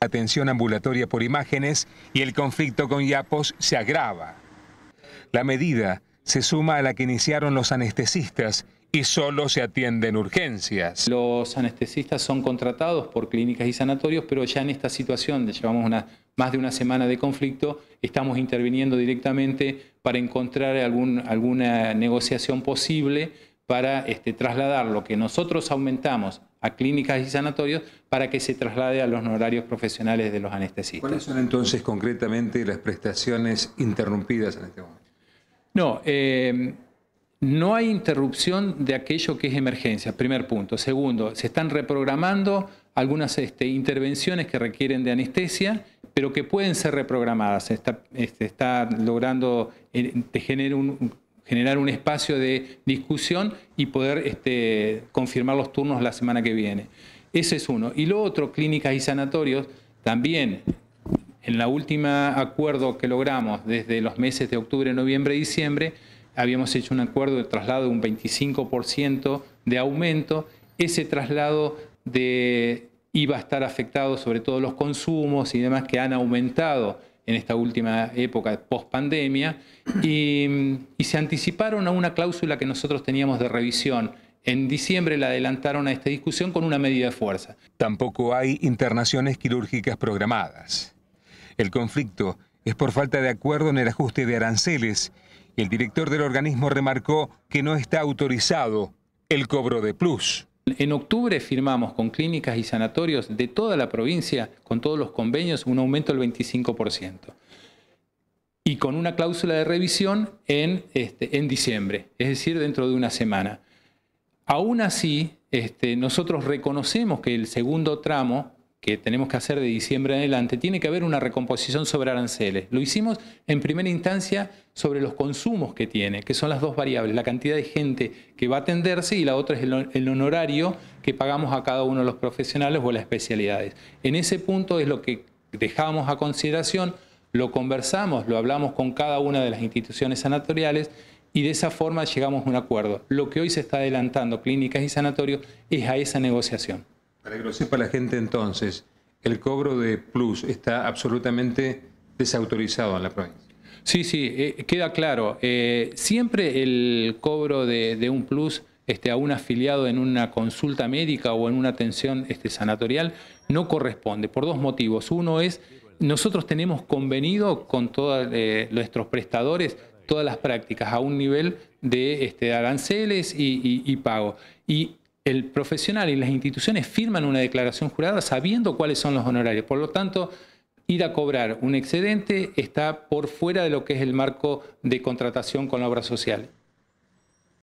atención ambulatoria por imágenes y el conflicto con Yapos se agrava. La medida se suma a la que iniciaron los anestesistas y solo se atienden urgencias. Los anestesistas son contratados por clínicas y sanatorios, pero ya en esta situación, llevamos más de una semana de conflicto, estamos interviniendo directamente para encontrar alguna negociación posible para este, trasladar lo que nosotros aumentamos a clínicas y sanatorios para que se traslade a los horarios profesionales de los anestesistas. ¿Cuáles son entonces concretamente las prestaciones interrumpidas en este momento? No, eh, no hay interrupción de aquello que es emergencia, primer punto. Segundo, se están reprogramando algunas este, intervenciones que requieren de anestesia, pero que pueden ser reprogramadas. Se está, este, está logrando eh, generar un, generar un espacio de discusión y poder este, confirmar los turnos la semana que viene. Ese es uno. Y lo otro, clínicas y sanatorios, también en el último acuerdo que logramos desde los meses de octubre, noviembre y diciembre, habíamos hecho un acuerdo de traslado de un 25% de aumento. Ese traslado de, iba a estar afectado sobre todo los consumos y demás que han aumentado en esta última época post pandemia y, se anticiparon a una cláusula que nosotros teníamos de revisión. En diciembre la adelantaron a esta discusión con una medida de fuerza. Tampoco hay internaciones quirúrgicas programadas. El conflicto es por falta de acuerdo en el ajuste de aranceles y el director del organismo remarcó que no está autorizado el cobro de plus. En octubre firmamos con clínicas y sanatorios de toda la provincia, con todos los convenios, un aumento del 25%. Y con una cláusula de revisión en, este, en diciembre, es decir, dentro de una semana. Aún así, este, nosotros reconocemos que el segundo tramo que tenemos que hacer de diciembre en adelante, tiene que haber una recomposición sobre aranceles. Lo hicimos en primera instancia sobre los consumos que tiene, que son las dos variables, la cantidad de gente que va a atenderse y la otra es el, honorario que pagamos a cada uno de los profesionales o las especialidades. En ese punto es lo que dejamos a consideración, lo conversamos, lo hablamos con cada una de las instituciones sanatoriales y de esa forma llegamos a un acuerdo. Lo que hoy se está adelantando, clínicas y sanatorios, es a esa negociación. Para que lo sepa la gente entonces, el cobro de plus está absolutamente desautorizado en la provincia. Sí, sí, eh, queda claro. Eh, siempre el cobro de, un plus este, a un afiliado en una consulta médica o en una atención este, sanatorial no corresponde, por dos motivos. Uno es, nosotros tenemos convenido con todos eh, nuestros prestadores todas las prácticas a un nivel de este, aranceles y, y pago. Y el profesional y las instituciones firman una declaración jurada sabiendo cuáles son los honorarios. Por lo tanto, ir a cobrar un excedente está por fuera de lo que es el marco de contratación con la obra social.